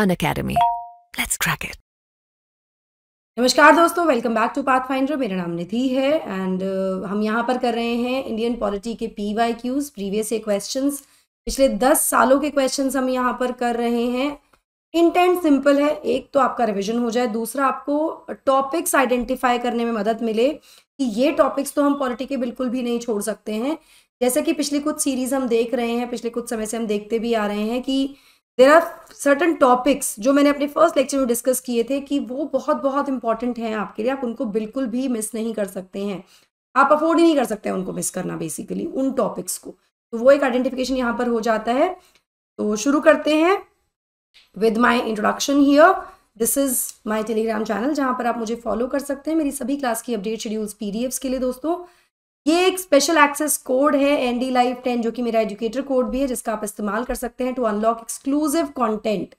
On Unacademy let's crack it नमस्कार दोस्तों welcome back to path finder मेरा नाम निधि है एंड uh, हम यहाँ पर कर रहे हैं इंडियन पॉलिटी के P Y Qs previous a question पिछले दस सालों के क्वेश्चन हम यहाँ पर कर रहे हैं इंटेंट सिंपल है एक तो आपका रिविजन हो जाए दूसरा आपको टॉपिक्स आइडेंटिफाई करने में मदद मिले कि ये टॉपिक्स तो हम पॉलिटी के बिल्कुल भी नहीं छोड़ सकते हैं जैसे कि पिछले कुछ सीरीज हम देख रहे हैं पिछले कुछ समय से हम देखते भी आ रहे हैं कि देर आर सर्टन टॉपिक्स जो मैंने अपने फर्स्ट लेक्चर में डिस्कस किए थे कि वो बहुत बहुत इंपॉर्टेंट हैं आपके लिए आप उनको बिल्कुल भी मिस नहीं कर सकते हैं आप अफोर्ड ही नहीं कर सकते हैं उनको मिस करना बेसिकली उन टॉपिक्स को तो वो एक आइडेंटिफिकेशन यहाँ पर हो जाता है तो शुरू करते हैं with my introduction here this is my Telegram channel जहाँ पर आप मुझे फॉलो कर सकते हैं मेरी सभी क्लास की अपडेट शेड्यूल्स पीडीएफ्स के लिए दोस्तों ये एक स्पेशल एक्सेस कोड है एन डी लाइव टेन जो कि मेरा एजुकेटर कोड भी है जिसका आप इस्तेमाल कर सकते हैं to unlock exclusive content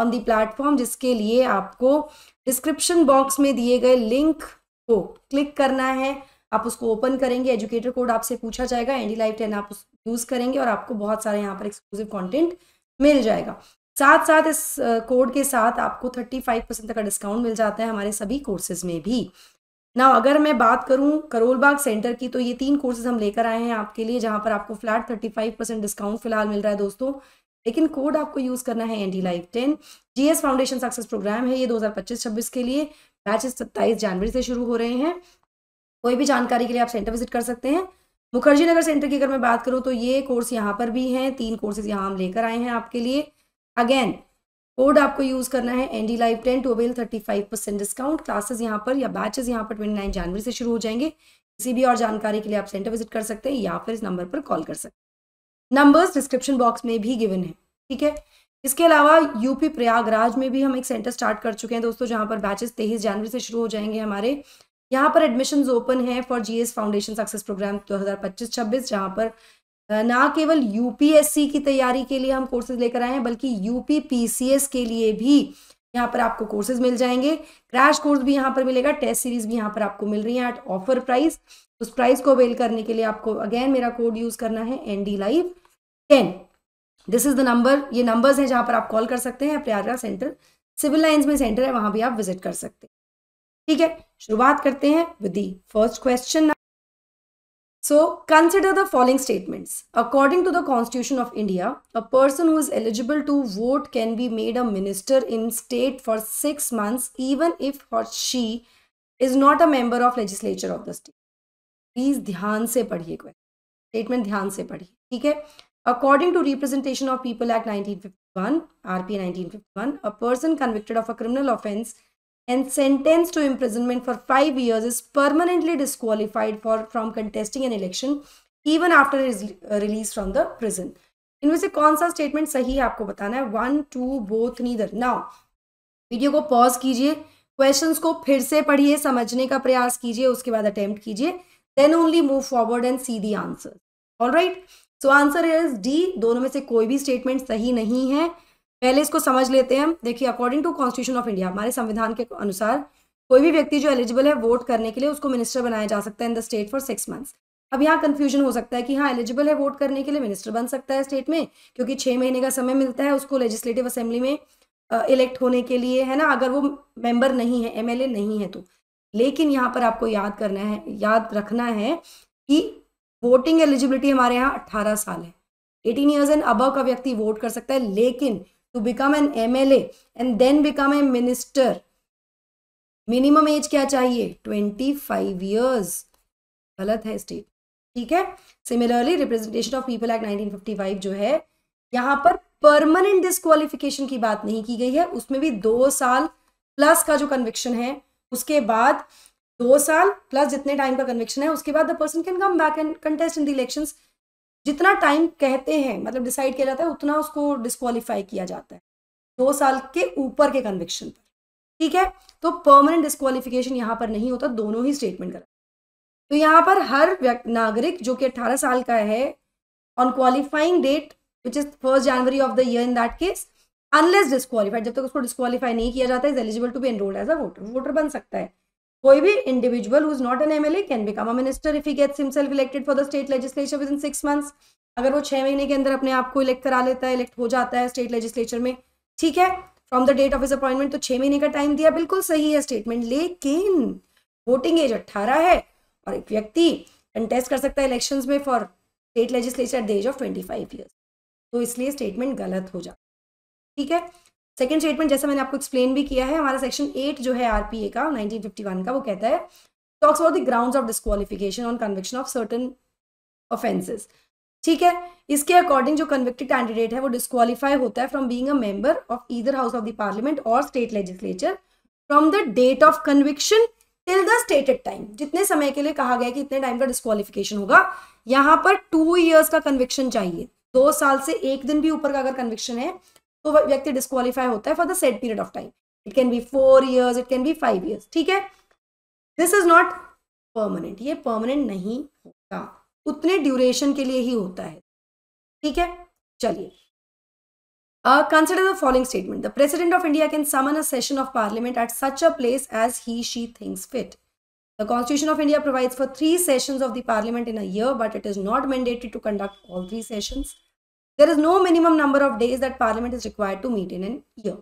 on the platform जिसके लिए आपको डिस्क्रिप्शन बॉक्स में दिए गए लिंक को क्लिक करना है आप उसको ओपन करेंगे एजुकेटर कोड आपसे पूछा जाएगा एन डी लाइव टेन आप उस यूज़ करेंगे और आपको बहुत सारे यहाँ पर एक्सक्लूसिव कॉन्टेंट मिल जाएगा साथ साथ इस कोड के साथ आपको थर्टी फाइव परसेंट तक का डिस्काउंट मिल जाता है हमारे सभी कोर्सेज में भी ना अगर मैं बात करूं करोलबाग सेंटर की तो ये तीन कोर्सेज हम लेकर आए हैं आपके लिए जहां पर आपको flat thirty five percent discount फिलहाल मिल रहा है दोस्तों लेकिन कोड आपको यूज करना है ND life ten GS foundation success program है ये 2025-26 के लिए बैचेस 27 जनवरी से शुरू हो रहे हैं कोई भी जानकारी के लिए आप सेंटर विजिट कर सकते हैं मुखर्जी नगर सेंटर की अगर मैं बात करूँ तो ये कोर्स यहाँ पर भी है तीन कोर्सेज यहाँ हम लेकर आए हैं आपके लिए अगेन कोड आपको यूज करना है ND live ten to avail thirty five percent discount classes यहाँ पर या बैचेस यहाँ पर ट्वेंटी नाइन जनवरी से शुरू हो जाएंगे किसी भी और जानकारी के लिए आप सेंटर विजिट कर सकते हैं या फिर इस नंबर पर कॉल कर सकते हैं नंबर्स डिस्क्रिप्शन बॉक्स में भी गिवन है ठीक है इसके अलावा यूपी प्रयागराज में भी हम एक सेंटर स्टार्ट कर चुके हैं दोस्तों जहाँ पर बैचेस तेईस जनवरी से शुरू हो जाएंगे हमारे यहाँ पर एडमिशन ओपन है for GS foundation success program पच्चीस छब्बीस जहाँ पर ना केवल यूपीएससी की तैयारी के लिए हम कोर्सेज लेकर आए हैं बल्कि यूपी पीसीएस के लिए भी यहाँ पर आपको कोर्सेज मिल जाएंगे क्रैश कोर्स भी यहाँ पर मिलेगा टेस्ट सीरीज भी यहाँ पर आपको मिल रही है एट ऑफर प्राइस उस प्राइस को अवेल करने के लिए आपको अगेन मेरा कोड यूज करना है N D live ten this is the number ये नंबर्स हैं जहाँ पर आप कॉल कर सकते हैं प्रयागराज सेंटर सिविल लाइन्स में सेंटर है वहां भी आप विजिट कर सकते हैं ठीक है शुरुआत करते हैं with the first question So consider the following statements. According to the Constitution of India, a person who is eligible to vote can be made a minister in state for six months even if or she is not a member of legislature of the state. Please ध्यान से पढ़िए statement ध्यान se पढ़िए Okay. According to Representation of People Act 1951, RP 1951, a person convicted of a criminal offense and sentenced to imprisonment for 5 years is permanently disqualified for from contesting an election even after his uh, release from the prison इनमें से कौन सा statement सही है आपको बताना है one two both neither now video को पॉज कीजिए क्वेश्चंस को फिर से पढ़िए समझने का प्रयास कीजिए उसके बाद अटेम्प्ट कीजिए then only move forward and see the answer all right so answer is D दोनों में से कोई भी स्टेटमेंट सही नहीं है पहले इसको समझ लेते हैं देखिए according to constitution of India हमारे संविधान के अनुसार कोई भी व्यक्ति जो एलिजिबल है वोट करने के लिए उसको मिनिस्टर बनाया जा सकता है in the state for six months अब यहाँ कन्फ्यूजन हो सकता है कि हाँ एलिजिबल है वोट करने के लिए मिनिस्टर बन सकता है स्टेट में क्योंकि छः महीने का समय मिलता है उसको लेजिस्लेटिव असेंबली में इलेक्ट होने के लिए है ना अगर वो मेंबर नहीं है एमएलए नहीं है तो लेकिन यहाँ पर आपको याद करना है याद रखना है कि वोटिंग एलिजिबिलिटी हमारे यहाँ अट्ठारह साल है एटीन ईयर्स एंड अबव का व्यक्ति वोट कर सकता है लेकिन to to become an MLA and then become a minister minimum age क्या चाहिए ट्वेंटी फाइव ईयर्स गलत है स्टेट ठीक है similarly representation of people act 1955 जो है यहाँ पर परमानेंट डिस्कालिफिकेशन की बात नहीं की गई है उसमें भी दो साल प्लस का जो कन्विक्शन है उसके बाद दो साल प्लस जितने टाइम का कन्विक्शन है उसके बाद the person can come back and contest in the elections जितना टाइम कहते हैं मतलब डिसाइड किया जाता है उतना उसको डिस्कालीफाई किया जाता है दो साल के ऊपर के कन्विक्शन पर ठीक है तो परमानेंट डिस्कालीफिकेशन यहाँ पर नहीं होता दोनों ही स्टेटमेंट करा तो यहाँ पर हर नागरिक जो कि अट्ठारह साल का है on qualifying date which is first January of the year in that case unless disqualified जब तक तो उसको डिस्कालीफाई नहीं किया जाता is eligible to be enrolled as a voter voter बन सकता है कोई भी individual who is not an MLA can become a minister if he gets himself elected for the state legislature within six months अगर वो छह महीने के अंदर अपने आप को इलेक्ट करा लेता है इलेक्ट हो जाता है स्टेट लेजिस्लेचर में ठीक है from the date of his appointment तो छह महीने का टाइम दिया बिल्कुल सही है स्टेटमेंट लेकिन वोटिंग एज अट्ठारह है और एक व्यक्ति कंटेस्ट कर सकता है इलेक्शन में for state legislature the age of twenty five years तो इसलिए स्टेटमेंट गलत हो जाता है ठीक है सेकेंड स्टेटमेंट जैसा मैंने आपको एक्सप्लेन भी किया है हमारा सेक्शन एट जो है आरपीए का नाइनटीन फिफ्टी वन का वो कहता है talks about the ground of disqualification on conviction of certain offences ठीक है इसके अकॉर्डिंग जो कन्विक्टेड कैंडिडेट है वो डिस्कालीफाई होता है from being a member of either house of the parliament और state legislature from the date of conviction till the stated time जितने समय के लिए कहा गया कि इतने टाइम का डिस्कालिफिकेशन होगा यहाँ पर टू ईयर्स का कन्विक्शन चाहिए दो साल से एक दिन भी ऊपर का अगर कन्विक्शन है तो व्यक्ति डिस्कालीफाई होता है for the set period of time it can be four years it can be five years ठीक है दिस इज नॉट परमानेंट ये परमानेंट नहीं होता उतने ड्यूरेशन के लिए ही होता है ठीक है चलिए consider the following statement the president of India can summon a session of parliament at such a place as he she thinks fit The Constitution of India provides for three sessions of the parliament in a year, but it is not mandated to conduct all three sessions. There is no minimum number of days that parliament is require to meet in an year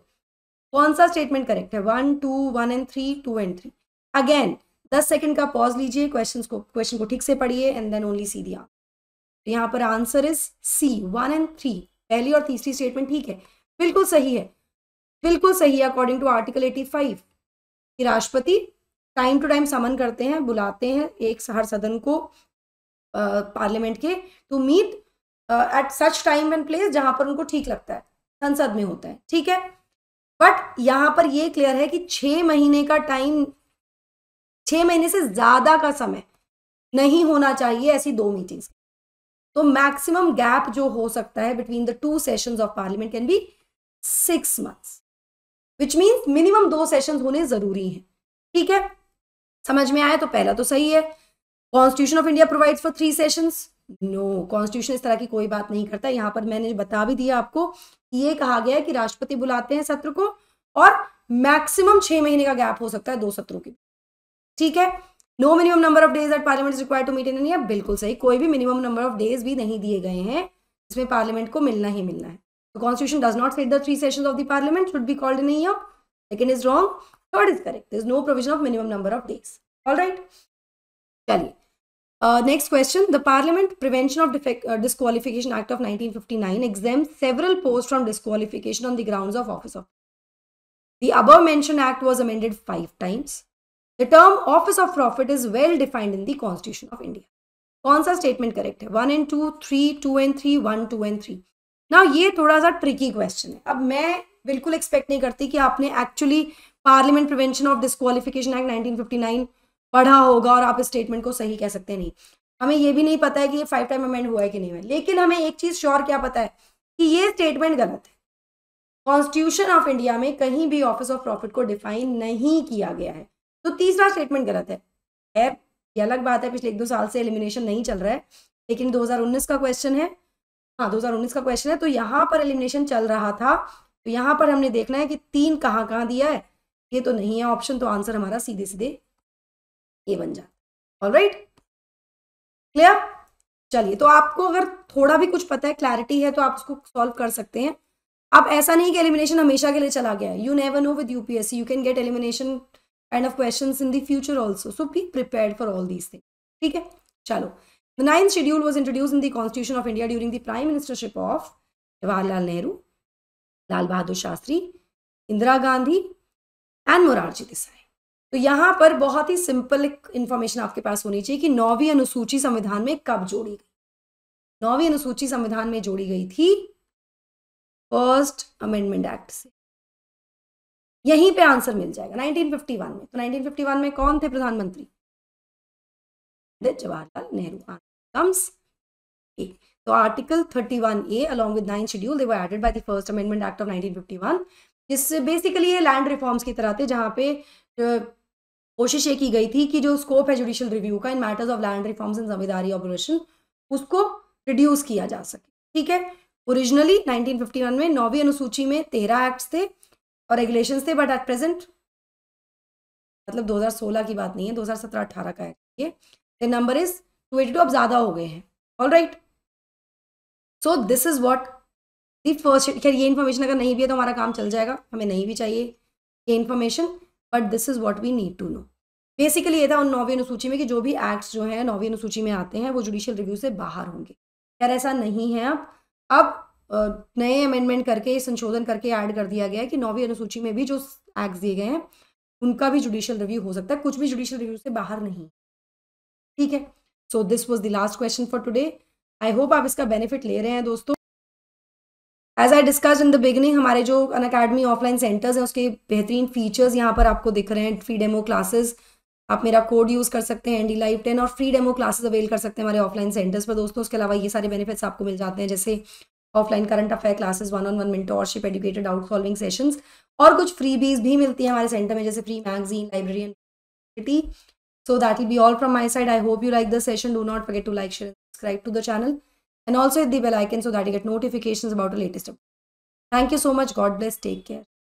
कौन सा statement correct है one two one and three two and three again दस second का pause लीजिए question को question को ठीक से पढ़िए एंड देन ओनली सी दिया यहाँ पर answer is C one and three पहली और तीसरी स्टेटमेंट ठीक है बिल्कुल सही है बिल्कुल सही है according to article eighty five कि राष्ट्रपति टाइम टू टाइम समन करते हैं बुलाते हैं एक हर सदन को पार्लियामेंट के to meet at such time and place जहां पर उनको ठीक लगता है संसद में होता है ठीक है बट यहां पर यह क्लियर है कि छह महीने का टाइम छह महीने से ज़्यादा का समय नहीं होना चाहिए ऐसी दो मीटिंग्स तो मैक्सिमम गैप जो हो सकता है between the two sessions of parliament can be six months which means minimum दो सेशंस होने ज़रूरी हैं ठीक है समझ में आया तो पहला तो सही है constitution of India provides for three sessions no no, constitution इस तरह की कोई बात नहीं करता यहाँ पर मैंने बता भी दिया आपको ये कहा गया है कि राष्ट्रपति बुलाते हैं सत्र को और मैक्सिमम छह महीने का गैप हो सकता है दो सत्रों के ठीक है no minimum number of days at parliament is require to meet in India बिल्कुल सही कोई भी मिनिमम नंबर ऑफ डेज भी नहीं दिए गए हैं इसमें पार्लियामेंट को मिलना ही मिलना है constitution does not set state the three sessions of the parliament should be called in a year. Second is wrong. Third is correct. There is no provision of minimum चलिए Uh, next question. The Parliament Prevention of uh, Disqualification Act of 1959 exempts several posts from disqualification on the grounds of office of. The above mentioned act was amended five times. The term office of profit is well defined in the Constitution of India. कौन statement correct. One and one and two 2 two and three one two and three ना ये थोड़ा सा tricky question है अब मैं expect expect नहीं करती कि आपने एक्चुअली पार्लियामेंट 1959 पढ़ा होगा और आप इस स्टेटमेंट को सही कह सकते नहीं हमें ये भी नहीं पता है कि ये फाइव टाइम अमेंड हुआ है कि नहीं हुआ लेकिन हमें एक चीज़ श्योर क्या पता है कि ये स्टेटमेंट गलत है कॉन्स्टिट्यूशन ऑफ इंडिया में कहीं भी ऑफिस ऑफ प्रॉफिट को डिफाइन नहीं किया गया है तो तीसरा स्टेटमेंट गलत है खैर ये अलग बात है पिछले एक दो साल से एलिमिनेशन नहीं चल रहा है लेकिन 2019 का क्वेश्चन है हाँ 2019 का क्वेश्चन है तो यहाँ पर एलिमिनेशन चल रहा था तो यहाँ पर हमने देखना है कि तीन कहाँ कहाँ दिया है ये तो नहीं है ऑप्शन तो आंसर हमारा सीधे सीधे ए बन जाता ऑल राइट क्लियर चलिए तो आपको अगर थोड़ा भी कुछ पता है क्लैरिटी है तो आप उसको सॉल्व कर सकते हैं अब ऐसा नहीं कि एलिमिनेशन हमेशा के लिए चला गया है you never know with UPSC you can get elimination kind of question in the future also so be prepare for all these thing ठीक है चलो the ninth schedule was introduce in the constitution of India during the prime ministership of Jawaharlal Nehru Lal Bahadur Shastri Indira Gandhi and Morarji Desai तो यहाँ पर बहुत ही simple एक information आपके पास होनी चाहिए कि नौवीं अनुसूची संविधान में कब जोड़ी गई नौवीं अनुसूची संविधान में जोड़ी गई थी फर्स्ट अमेंडमेंट एक्ट से यहीं पे आंसर मिल जाएगा 1951 में तो 1951 में कौन थे प्रधानमंत्री जवाहरलाल नेहरू कम्स तो article 31 A along with nine schedule they were added by the first amendment act of 1951 जिससे बेसिकली ये लैंड रिफॉर्म्स की तरह थे जहां पे कोशिश ये की गई थी कि जो स्कोप है जुडिशियल रिव्यू का in matters of land reforms and zamindari observation उसको रिड्यूस किया जा सके ठीक है ओरिजिनली 1951 में नौवीं अनुसूची में तेरह एक्ट्स थे और रेगुलेशंस थे बट एट प्रेजेंट मतलब 2016 की बात नहीं है 2017-18 का एक्ट ये the number is two eighty two अब ज़्यादा हो गए हैं all right so this is what the first खैर ये इन्फॉर्मेशन अगर नहीं भी है तो हमारा काम चल जाएगा हमें नहीं भी चाहिए ये information but this is what we need to know basically ये था उन नौवीं अनुसूची में कि जो भी एक्ट्स जो हैं नौवीं अनुसूची में आते हैं वो जुडिशियल रिव्यू से बाहर होंगे यार ऐसा नहीं है अब अब नए अमेंडमेंट करके संशोधन करके ऐड कर दिया गया है कि नौवीं अनुसूची में भी जो एक्ट दिए गए हैं उनका भी जुडिशियल रिव्यू हो सकता है कुछ भी जुडिशियल रिव्यू से बाहर नहीं ठीक है so this was the last question for today I hope आप इसका बेनिफिट ले रहे हैं दोस्तों as I discuss in the beginning हमारे जो अन अकेडमी ऑफलाइन सेंटर्स हैं उसके बेहतरीन फीचर्स यहाँ पर आपको दिख रहे हैं फ्री डेमो क्लासेस आप मेरा कोड यूज़ कर सकते हैं एन डी लाइव टेन और फ्री डेमो क्लासेस अवेल कर सकते हैं हमारे ऑफलाइन सेंटर्स पर दोस्तों उसके अलावा ये सारे बेनिफिट्स आपको मिल जाते हैं जैसे offline current affair classes one on one minute और ship educated out solving session और कुछ फ्री बीज भी मिलती है हमारे सेंटर में जैसे free magazine library and so that will be all from my side I hope you like the session do not forget to like share subscribe to the channel and also hit the bell icon so that you get notifications about the latest update. Thank you so much. God bless. Take care.